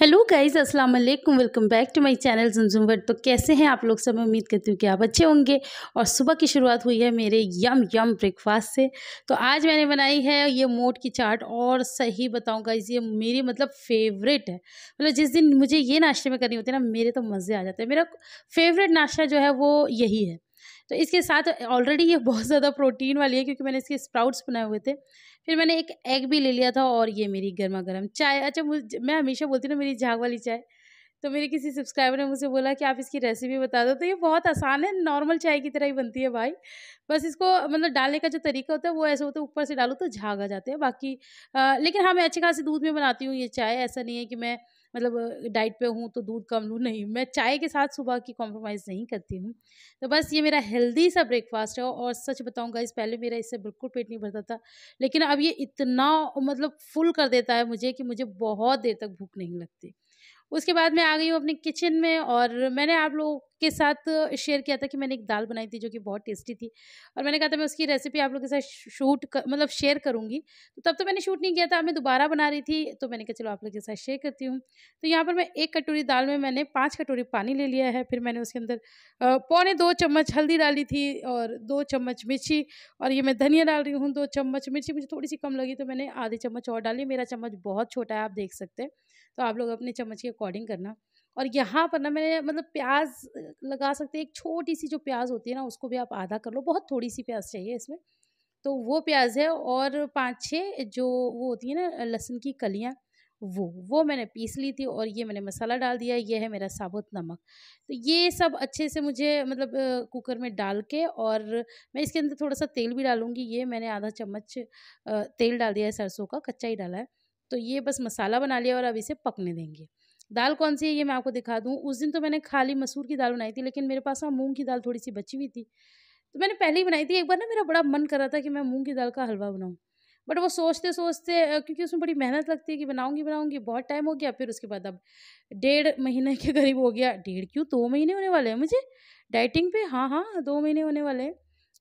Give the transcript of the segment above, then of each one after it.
Hello guys अस्सलाम वालेकुम welcome back to my channel Zumzum world तो कैसे हैं आप लोग सब उम्मीद करती हूँ कि आप अच्छे होंगे और सुबह की शुरुआत हुई है मेरे यम यम ब्रेकफास्ट से तो आज मैंने बनाई है ये मोट की चाट और सही बताऊँ गाइज़ ये मेरी मतलब फेवरेट है मतलब जिस दिन मुझे ये नाश्ते में करनी होती है ना मेरे तो मज़े आ जाते हैं मेरा फेवरेट नाश्ता जो है वो यही है तो इसके साथ ऑलरेडी ये बहुत ज़्यादा प्रोटीन वाली है क्योंकि मैंने इसके स्प्राउट्स बनाए हुए थे फिर मैंने एक एग भी ले लिया था और ये मेरी गर्मा गर्म चाय अच्छा मैं हमेशा बोलती हूँ ना मेरी झाग वाली चाय तो मेरे किसी सब्सक्राइबर ने मुझे बोला कि आप इसकी रेसिपी बता दो तो ये बहुत आसान है नॉर्मल चाय की तरह ही बनती है भाई बस इसको मतलब डालने का जो तरीका होता है वो ऐसे होता है ऊपर से डालो तो झाग आ जाते हैं बाकी आ, लेकिन हाँ मैं अच्छे खासे दूध में बनाती हूँ ये चाय ऐसा नहीं है कि मैं मतलब डाइट पे हूँ तो दूध कम लूँ नहीं मैं चाय के साथ सुबह की कॉम्प्रोमाइज़ नहीं करती हूँ तो बस ये मेरा हेल्दी सा ब्रेकफास्ट है और सच बताऊँगा इस पहले मेरा इससे बिल्कुल पेट नहीं भरता था लेकिन अब ये इतना मतलब फुल कर देता है मुझे कि मुझे बहुत देर तक भूख नहीं लगती उसके बाद मैं आ गई हूँ अपने किचन में और मैंने आप लोगों के साथ शेयर किया था कि मैंने एक दाल बनाई थी जो कि बहुत टेस्टी थी और मैंने कहा था मैं उसकी रेसिपी आप लोगों के साथ शूट कर, मतलब शेयर करूँगी तो तब तो मैंने शूट नहीं किया था मैं दोबारा बना रही थी तो मैंने कहा चलो आप लोग के साथ शेयर करती हूँ तो यहाँ पर मैं एक कटोरी दाल में मैंने पाँच कटोरी पानी ले लिया है फिर मैंने उसके अंदर पौने दो चम्मच हल्दी डाली थी और दो चम्मच मिर्ची और ये मैं धनिया डाल रही हूँ दो चम्मच मिर्ची मुझे थोड़ी सी कम लगी तो मैंने आधे चम्मच और डाली मेरा चम्मच बहुत छोटा है आप देख सकते हैं तो आप लोग अपने चम्मच के अकॉर्डिंग करना और यहाँ पर ना मैंने मतलब प्याज लगा सकते हैं एक छोटी सी जो प्याज होती है ना उसको भी आप आधा कर लो बहुत थोड़ी सी प्याज चाहिए इसमें तो वो प्याज है और पाँच छः जो वो होती है ना लहसुन की कलियाँ वो वो मैंने पीस ली थी और ये मैंने मसाला डाल दिया ये है मेरा साबुत नमक तो ये सब अच्छे से मुझे मतलब कुकर में डाल के और मैं इसके अंदर थोड़ा सा तेल भी डालूँगी ये मैंने आधा चम्मच तेल डाल दिया है सरसों का कच्चा ही डाला है तो ये बस मसाला बना लिया और अब इसे पकने देंगे दाल कौन सी है ये मैं आपको दिखा दूँ उस दिन तो मैंने खाली मसूर की दाल बनाई थी लेकिन मेरे पास ना मूँग की दाल थोड़ी सी बची हुई थी तो मैंने पहले ही बनाई थी एक बार ना मेरा बड़ा मन कर रहा था कि मैं मूँग की दाल का हलवा बनाऊँ बट वो सोचते सोचते क्योंकि उसमें बड़ी मेहनत लगती है कि बनाऊंगी बनाऊंगी बहुत टाइम हो गया फिर उसके बाद अब डेढ़ महीने के करीब हो गया डेढ़ क्यों दो महीने होने वाले हैं मुझे डाइटिंग पे हाँ हाँ दो महीने होने वाले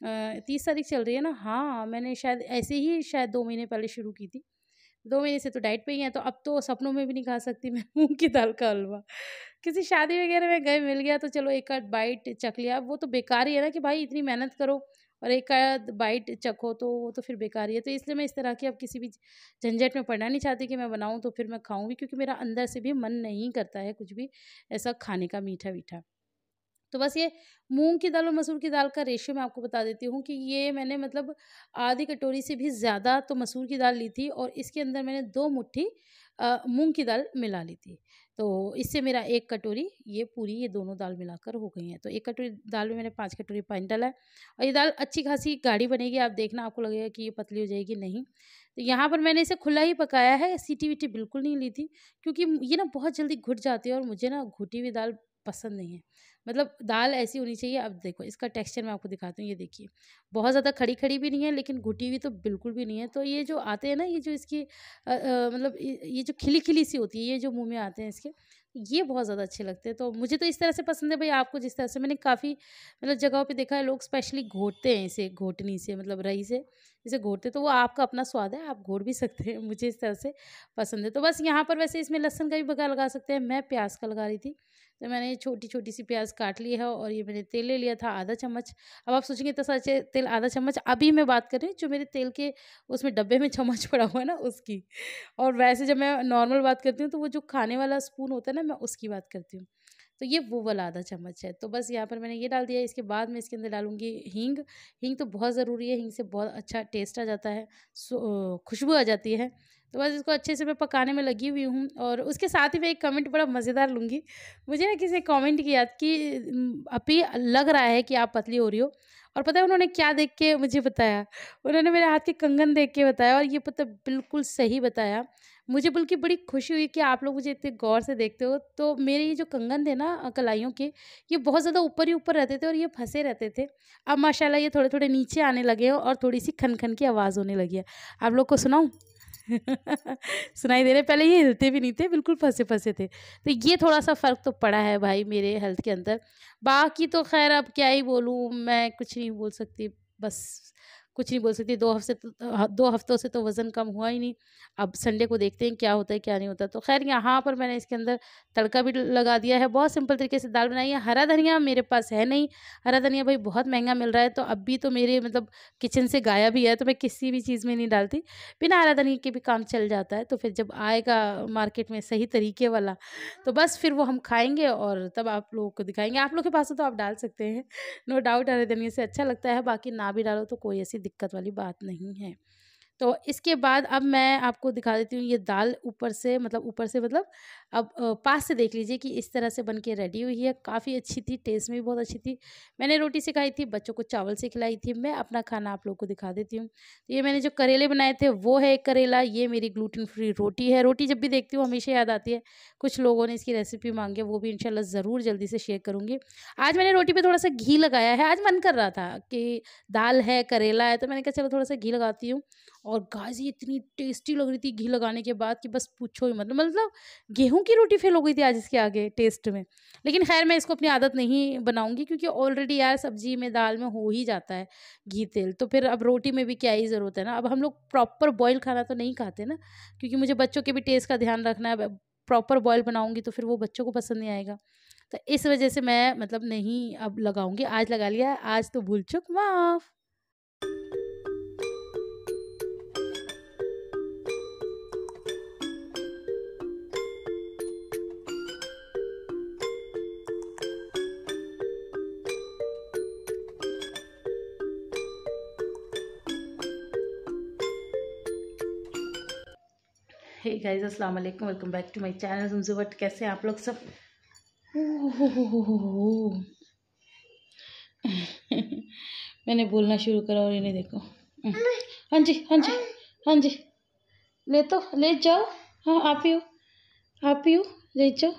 हैं तीस तारीख चल रही है ना हाँ मैंने शायद ऐसे ही शायद दो महीने पहले शुरू की थी दो महीने से तो डाइट पे ही हैं तो अब तो सपनों में भी नहीं खा सकती मैं मूंग की दाल का हलवा किसी शादी वगैरह में गए मिल गया तो चलो एक आध बाइट चख लिया वो तो बेकार ही है ना कि भाई इतनी मेहनत करो और एक आध बाइट चखो तो वो तो फिर बेकार ही है तो इसलिए मैं इस तरह की अब किसी भी झंझट में पड़ना नहीं चाहती कि मैं बनाऊँ तो फिर मैं खाऊँगी क्योंकि मेरा अंदर से भी मन नहीं करता है कुछ भी ऐसा खाने का मीठा मीठा तो बस ये मूंग की दाल और मसूर की दाल का रेशियो मैं आपको बता देती हूँ कि ये मैंने मतलब आधी कटोरी से भी ज़्यादा तो मसूर की दाल ली थी और इसके अंदर मैंने दो मुट्ठी मूंग की दाल मिला ली थी तो इससे मेरा एक कटोरी ये पूरी ये दोनों दाल मिलाकर हो गई हैं तो एक कटोरी दाल में मैंने पाँच कटोरी पानी डाला है और ये दाल अच्छी खासी गाढ़ी बनेगी आप देखना आपको लगेगा कि ये पतली हो जाएगी नहीं तो यहाँ पर मैंने इसे खुला ही पकाया है सीटी वीटी बिल्कुल नहीं ली थी क्योंकि ये ना बहुत जल्दी घुट जाती है और मुझे ना घुटी हुई दाल पसंद नहीं है मतलब दाल ऐसी होनी चाहिए अब देखो इसका टेक्सचर मैं आपको दिखाती हूँ ये देखिए बहुत ज़्यादा खड़ी खड़ी भी नहीं है लेकिन घुटी हुई तो बिल्कुल भी नहीं है तो ये जो आते हैं ना ये जो इसकी मतलब ये जो खिली खिली सी होती है ये जो मुँह में आते हैं इसके ये बहुत ज़्यादा अच्छे लगते हैं तो मुझे तो इस तरह से पसंद है भाई आपको जिस तरह से मैंने काफ़ी मतलब जगहों पे देखा है लोग स्पेशली घोटते हैं इसे घोटनी से मतलब रही से इसे घोटते तो वो आपका अपना स्वाद है आप घोट भी सकते हैं मुझे इस तरह से पसंद है तो बस यहाँ पर वैसे इसमें लहसन का भी बगा लगा सकते हैं मैं प्याज का लगा रही थी तो मैंने छोटी छोटी सी प्याज काट ली है और ये मैंने तेल ले लिया था आधा चम्मच अब आप सोचेंगे इतना सारा तेल आधा चम्मच अभी मैं बात कर रही हूँ जो मेरे तेल के उसमें डब्बे में चम्मच पड़ा हुआ है ना उसकी और वैसे जब मैं नॉर्मल बात करती हूँ तो वो जो खाने वाला स्पून होता है ना मैं उसकी बात करती हूँ तो ये वो वाला आधा चम्मच है तो बस यहाँ पर मैंने ये डाल दिया इसके बाद मैं इसके अंदर डालूँगी हींग हींग तो बहुत ज़रूरी है हींग से बहुत अच्छा टेस्ट आ जाता है खुशबू आ जाती है तो बस इसको अच्छे से मैं पकाने में लगी हुई हूँ और उसके साथ ही मैं एक कमेंट बड़ा मज़ेदार लूँगी मुझे ना किसी कमेंट किया कि अभी लग रहा है कि आप पतली हो रही हो और पता है उन्होंने क्या देख के मुझे बताया उन्होंने मेरे हाथ के कंगन देख के बताया और ये पता बिल्कुल सही बताया मुझे बल्कि बड़ी खुशी हुई कि आप लोग मुझे इतने गौर से देखते हो तो मेरे ये जो कंगन थे ना कलाइयों के ये बहुत ज़्यादा ऊपर ही ऊपर रहते थे और ये फंसे रहते थे अब माशाल्लाह ये थोड़े थोड़े नीचे आने लगे हैं और थोड़ी सी खनखन की आवाज़ होने लगी है आप लोग को सुनाऊँ सुनाई दे रहे पहले ये हिलते भी नहीं थे बिल्कुल फंसे फंसे थे तो ये थोड़ा सा फ़र्क तो पड़ा है भाई मेरे हेल्थ के अंदर बाकी तो खैर अब क्या ही बोलूँ मैं कुछ नहीं बोल सकती बस कुछ नहीं बोल सकती दो हफ्ते तो, हाँ, दो हफ्तों से तो वज़न कम हुआ ही नहीं अब संडे को देखते हैं क्या होता है क्या नहीं होता तो खैर यहाँ पर मैंने इसके अंदर तड़का भी लगा दिया है बहुत सिंपल तरीके से दाल बनाई है हरा धनिया मेरे पास है नहीं हरा धनिया भाई बहुत महंगा मिल रहा है तो अब भी तो मेरे मतलब किचन से गाया भी है तो मैं किसी भी चीज़ में नहीं डालती बिना हरा धनिया के भी काम चल जाता है तो फिर जब आएगा मार्केट में सही तरीके वाला तो बस फिर वो हम खाएँगे और तब आप लोगों को दिखाएंगे आप लोग के पास हो तो आप डाल सकते हैं नो डाउट हरा धनिया से अच्छा लगता है बाकी ना भी डालो तो कोई ऐसी दिक्कत वाली बात नहीं है तो इसके बाद अब मैं आपको दिखा देती हूँ ये दाल ऊपर से मतलब ऊपर से मतलब अब पास से देख लीजिए कि इस तरह से बन के रेडी हुई है काफ़ी अच्छी थी टेस्ट में भी बहुत अच्छी थी मैंने रोटी सिखाई थी बच्चों को चावल से खिलाई थी मैं अपना खाना आप लोग को दिखा देती हूँ तो ये मैंने जो करेले बनाए थे वो है करेला ये मेरी ग्लूटिन फ्री रोटी है रोटी जब भी देखती हूँ हमेशा याद आती है कुछ लोगों ने इसकी रेसिपी मांगी वो भी इन ज़रूर जल्दी से शेयर करूँगी आज मैंने रोटी पर थोड़ा सा घी लगाया है आज मन कर रहा था कि दाल है करेला है तो मैंने कहा चलो थोड़ा सा घी लगाती हूँ और गाजी इतनी टेस्टी लग रही थी घी लगाने के बाद कि बस पूछो ही मतलब मतलब गेहूं की रोटी फेल हो गई थी आज इसके आगे टेस्ट में लेकिन खैर मैं इसको अपनी आदत नहीं बनाऊंगी क्योंकि ऑलरेडी यार सब्जी में दाल में हो ही जाता है घी तेल तो फिर अब रोटी में भी क्या ही ज़रूरत है ना अब हम लोग प्रॉपर बॉयल खाना तो नहीं खाते ना क्योंकि मुझे बच्चों के भी टेस्ट का ध्यान रखना है प्रॉपर बॉयल बनाऊँगी तो फिर वो बच्चों को पसंद नहीं आएगा तो इस वजह से मैं मतलब नहीं अब लगाऊंगी आज लगा लिया आज तो भूल चुक माफ़ गाइज अस्सलाम वालेकुम welcome back to my channel हमसे बट कैसे आप लोग सब मैंने बोलना शुरू करा और इन्हें देखो हाँ जी हाँ जी हाँ जी ले तो ले जाओ हाँ आप ही हो आप ही हो ले जाओ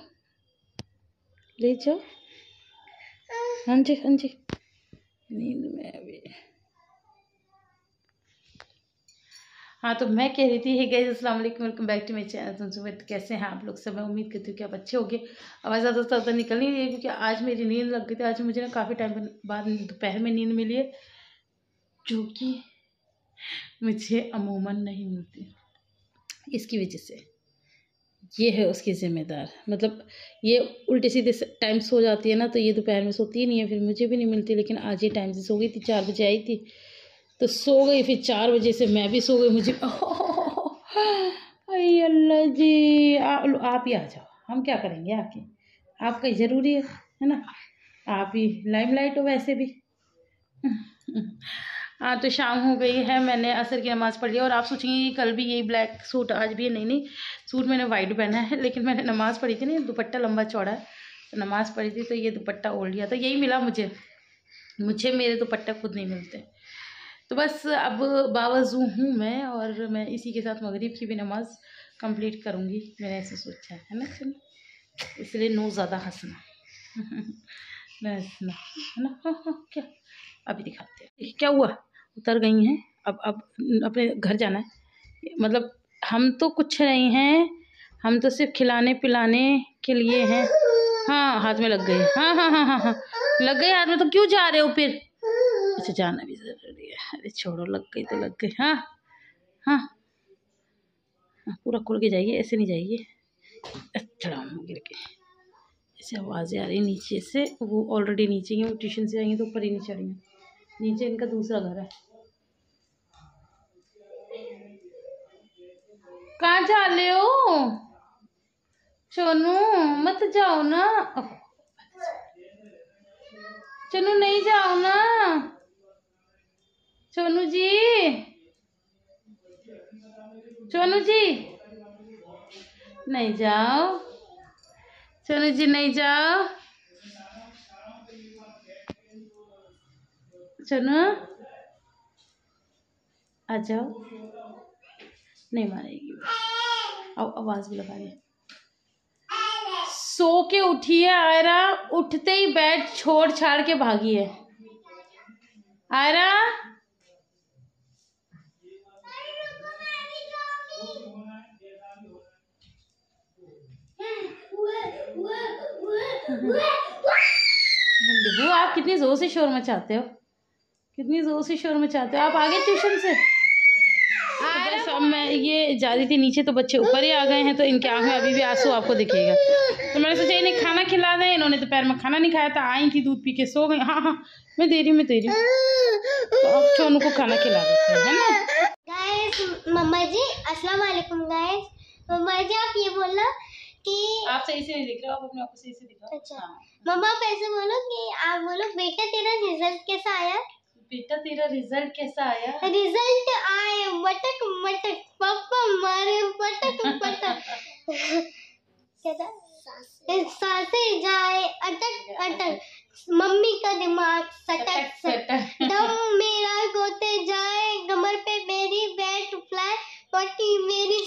ले जाओ हाँ जी हाँ जी नींद में हाँ तो मैं कह रही थी है गई असल वेलकम बैक टू मेरे चैनल सुबह कैसे हैं आप लोग सब मैं उम्मीद करती हूँ कि आप अच्छे हो गए आवाज़ ज़्यादा से ज़्यादा निकल नहीं रही है क्योंकि आज मेरी नींद लग गई थी आज मुझे ना काफ़ी टाइम बाद दोपहर में नींद मिली है जो कि मुझे अमूमन नहीं मिलती इसकी वजह से ये है उसकी ज़िम्मेदार मतलब ये उल्टे सीधे टाइम सो जाती है ना तो ये दोपहर में सोती ही नहीं है फिर मुझे भी नहीं मिलती लेकिन आज ये टाइम से सो गई थी चार बजे आई थी तो सो गई फिर चार बजे से मैं भी सो गई मुझे अई अल्लाह जी आ, आप ही आ जाओ हम क्या करेंगे आपके आपका ज़रूरी है है ना आप ही लाइम लाइट हो वैसे भी हाँ तो शाम हो गई है मैंने असर की नमाज़ पढ़ ली और आप सोचेंगे कल भी यही ब्लैक सूट आज भी नहीं नहीं सूट मैंने वाइट पहना है लेकिन मैंने नमाज़ पढ़ी थी ना दुपट्टा लंबा चौड़ा है तो नमाज़ पढ़ी थी तो ये दुपट्टा ओढ़ लिया था तो यही मिला मुझे मुझे मेरे दुपट्टा खुद नहीं मिलते तो बस अब बावजू हूँ मैं और मैं इसी के साथ मगरिब की भी नमाज़ कंप्लीट करूँगी मैंने ऐसे सोचा है ना चलो इसलिए नो ज़्यादा हंसना हंसना है ना हाँ हाँ क्या अभी दिखाते हैं क्या हुआ उतर गई हैं अब अब अपने घर जाना है मतलब हम तो कुछ नहीं हैं हम तो सिर्फ खिलाने पिलाने के लिए हैं हाँ हाथ में लग गए हाँ हाँ हाँ हाँ हाँ लग गए हाथ में तो क्यों जा रहे हो फिर अच्छा जाना भी ज़रूरी अरे छोड़ो लग गई तो लग गई हाँ हाँ हाँ पूरा खुल के जाइए ऐसे नहीं जाइए चढ़ाऊँ अच्छा, गिर के ऐसे आवाज़ें आ रही है नीचे से वो ऑलरेडी नीचे ही वो ट्यूशन से आएंगे तो ऊपर ही नहीं चढ़ेंगे नीचे इनका दूसरा घर है कहाँ जा रहे हो चोनू मत जाओ ना चलो नहीं जाओ ना सोनू जी सोनू जी नहीं जाओ सोनू जी नहीं जाओ सोनू आ जाओ नहीं मारेगी अब आवाज़ भी लगा सो के उठी है आयरा उठते ही बैठ छोड़ छाड़ के भागी है आयरा डिबू आप कितनी ज़ोर से शोर मचाते हो कितनी ज़ोर से शोर मचाते हो आप आ गए ट्यूशन से तो सब मैं ये जा रही थी नीचे तो बच्चे ऊपर ही आ गए हैं तो इनके आँख में अभी भी आंसू आपको दिखेगा तो मैंने सोचा इन्हें खाना खिला दें इन्होंने तो पैर में खाना नहीं खाया था आई थी दूध पी के सो गई हाँ हाँ मैं दे रही हूँ मैं दे रही हूँ तो अब छोनू को खाना खिला देते हैं है ना मम्मा जी अस्सलाम वालेकुम गाइस मम्मा जी आप ये बोलना कि आप सही से नहीं दिख रहे हो आप अपने आप को सही से दिखाओ अच्छा हाँ। मम्मा आप ऐसे बोलो कि आप बोलो बेटा तेरा रिजल्ट कैसा आया बेटा तेरा रिजल्ट कैसा आया रिजल्ट आए मटक मटक पापा मारे पटक पटक कैसा सासे जाए अटक अटक मम्मी का दिमाग सटक सटक दम मेरा गोते जाए कमर पे मेरी बैट फ्लाई पट्टी मेरी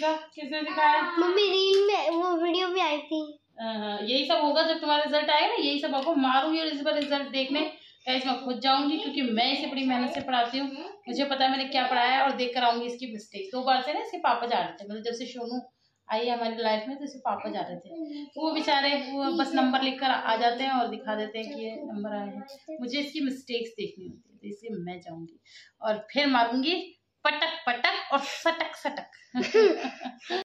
का किसने दिखाया हाँ। मम्मी रील में वो वीडियो भी आई थी हाँ, हाँ, यही सब होगा जब तुम्हारा रिजल्ट आएगा ना यही सब आपको मारूंगी और इस बार रिजल्ट देखने कैसे मैं खुद जाऊंगी क्योंकि मैं इसे बड़ी मेहनत से पढ़ाती हूँ मुझे पता है मैंने क्या पढ़ाया और देख कर आऊंगी इसकी मिस्टेक दो बार से ना इसके पापा जा रहे थे मतलब जब से सोनू आई है हमारी लाइफ में तो इसके पापा जा रहे थे वो बेचारे वो बस नंबर लिख कर आ जाते हैं और दिखा देते हैं कि ये नंबर आया है मुझे इसकी मिस्टेक्स देखनी होती है तो इसलिए मैं जाऊँगी और फिर मारूंगी पटक पटक और सटक सटक